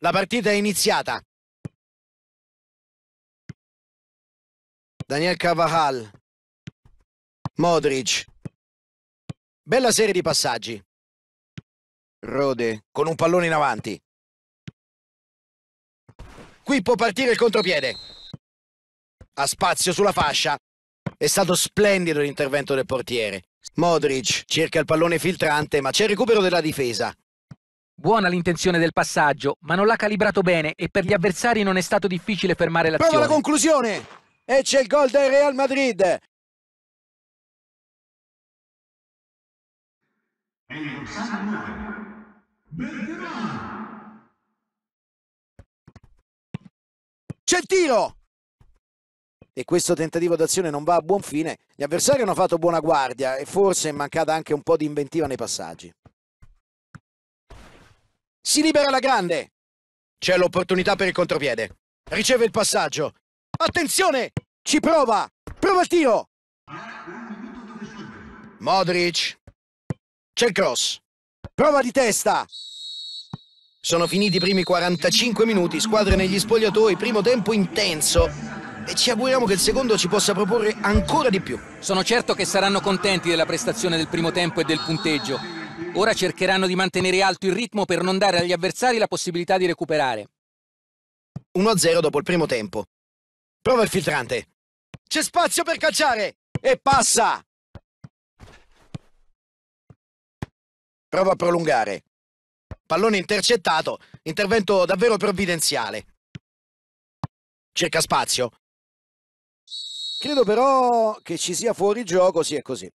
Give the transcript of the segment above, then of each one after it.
La partita è iniziata. Daniel Cavajal. Modric. Bella serie di passaggi. Rode con un pallone in avanti. Qui può partire il contropiede. Ha spazio sulla fascia. È stato splendido l'intervento del portiere. Modric cerca il pallone filtrante, ma c'è il recupero della difesa. Buona l'intenzione del passaggio, ma non l'ha calibrato bene e per gli avversari non è stato difficile fermare l'azione. Prova la conclusione! E c'è il gol del Real Madrid! C'è il tiro! E questo tentativo d'azione non va a buon fine. Gli avversari hanno fatto buona guardia e forse è mancata anche un po' di inventiva nei passaggi. Si libera la grande. C'è l'opportunità per il contropiede. Riceve il passaggio. Attenzione! Ci prova! Prova il tiro! Modric. C'è il cross. Prova di testa. Sono finiti i primi 45 minuti, squadre negli spogliatoi, primo tempo intenso. E ci auguriamo che il secondo ci possa proporre ancora di più. Sono certo che saranno contenti della prestazione del primo tempo e del punteggio. Ora cercheranno di mantenere alto il ritmo per non dare agli avversari la possibilità di recuperare. 1-0 dopo il primo tempo. Prova il filtrante. C'è spazio per calciare! E passa! Prova a prolungare. Pallone intercettato. Intervento davvero provvidenziale. Cerca spazio. Credo però che ci sia fuori gioco, sì è così.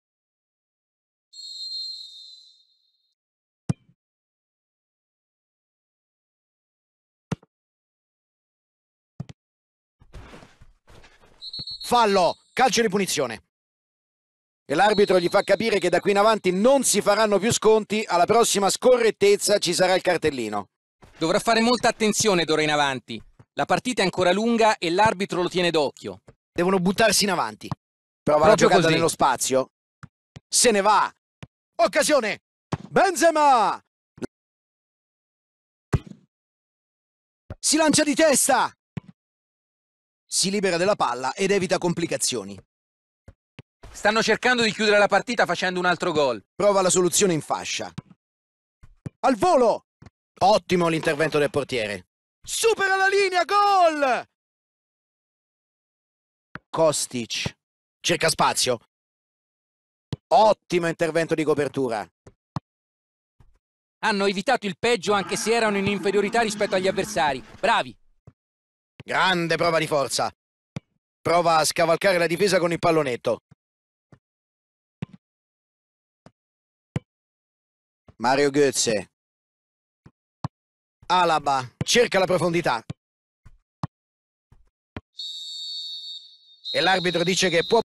fallo, calcio di punizione. E l'arbitro gli fa capire che da qui in avanti non si faranno più sconti, alla prossima scorrettezza ci sarà il cartellino. Dovrà fare molta attenzione d'ora in avanti. La partita è ancora lunga e l'arbitro lo tiene d'occhio. Devono buttarsi in avanti. Prova Proprio la giocata così. nello spazio. Se ne va. Occasione. Benzema. Si lancia di testa si libera della palla ed evita complicazioni. Stanno cercando di chiudere la partita facendo un altro gol. Prova la soluzione in fascia. Al volo! Ottimo l'intervento del portiere. Supera la linea, gol! Kostic. Cerca spazio. Ottimo intervento di copertura. Hanno evitato il peggio anche se erano in inferiorità rispetto agli avversari. Bravi! Grande prova di forza. Prova a scavalcare la difesa con il pallonetto. Mario Goetze. Alaba cerca la profondità. E l'arbitro dice che può...